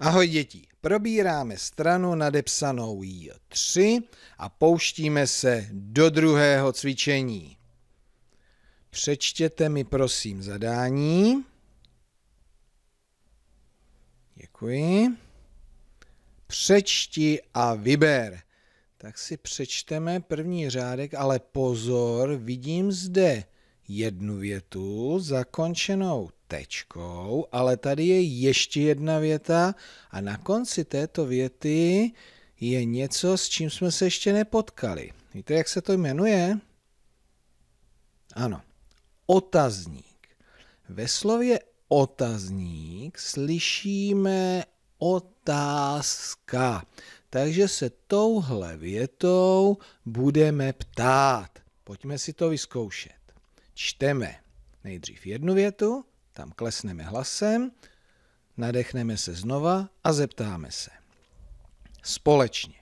Ahoj děti, probíráme stranu nadepsanou J3 a pouštíme se do druhého cvičení. Přečtěte mi prosím zadání. Děkuji. Přečti a vyber. Tak si přečteme první řádek, ale pozor, vidím zde jednu větu zakončenou tečkou, ale tady je ještě jedna věta a na konci této věty je něco, s čím jsme se ještě nepotkali. Víte, jak se to jmenuje? Ano, otazník. Ve slově otazník slyšíme otázka. Takže se touhle větou budeme ptát. Pojďme si to vyzkoušet. Čteme nejdřív jednu větu, tam klesneme hlasem, nadechneme se znova a zeptáme se. Společně.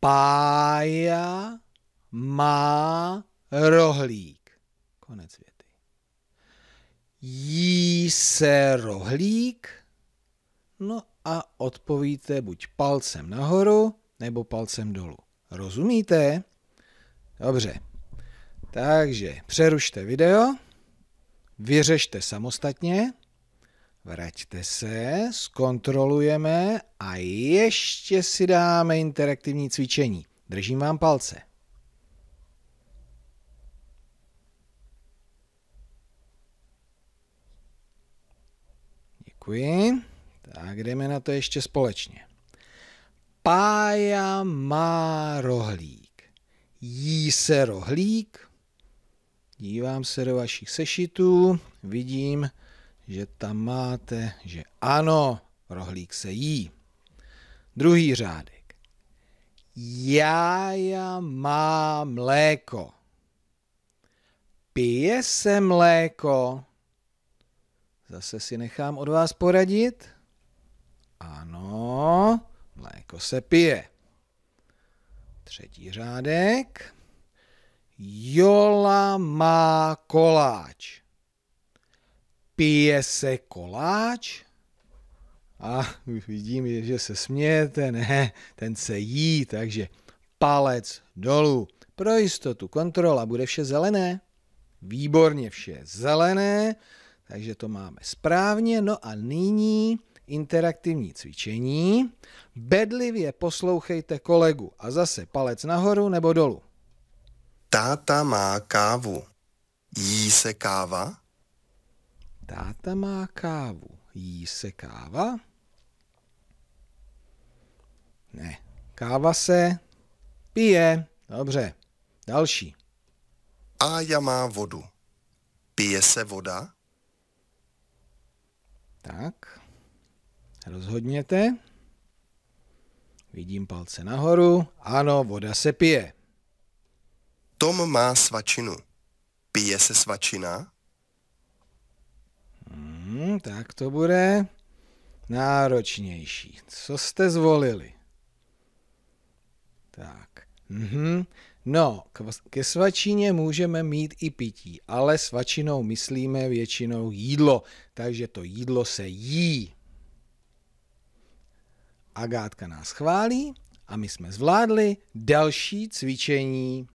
Pája má rohlík. Konec věty. Jí se rohlík? No a odpovíte buď palcem nahoru nebo palcem dolů. Rozumíte? Dobře. Takže přerušte video vyřešte samostatně, vraťte se, zkontrolujeme a ještě si dáme interaktivní cvičení. Držím vám palce. Děkuji. Tak jdeme na to ještě společně. Pája má rohlík. Jí se rohlík, Dívám se do vašich sešitů, vidím, že tam máte, že ano, rohlík se jí. Druhý řádek. Já má mléko. Pije se mléko. Zase si nechám od vás poradit. Ano, mléko se pije. Třetí řádek. Jola má koláč. Pije se koláč? A vidím, že se smějete, ne, ten se jí, takže palec dolů. Pro jistotu kontrola, bude vše zelené? Výborně vše zelené, takže to máme správně. No a nyní interaktivní cvičení. Bedlivě poslouchejte kolegu a zase palec nahoru nebo dolů. Táta má kávu. Jí se káva? Táta má kávu. Jí se káva? Ne. Káva se pije. Dobře. Další. já má vodu. Pije se voda? Tak. Rozhodněte. Vidím palce nahoru. Ano, voda se pije. Tom má svačinu. Pije se svačina? Hmm, tak to bude náročnější. Co jste zvolili? Tak. Mm-hmm. No, ke svačině můžeme mít i pití, ale svačinou myslíme většinou jídlo, takže to jídlo se jí. Agátka nás chválí a my jsme zvládli další cvičení.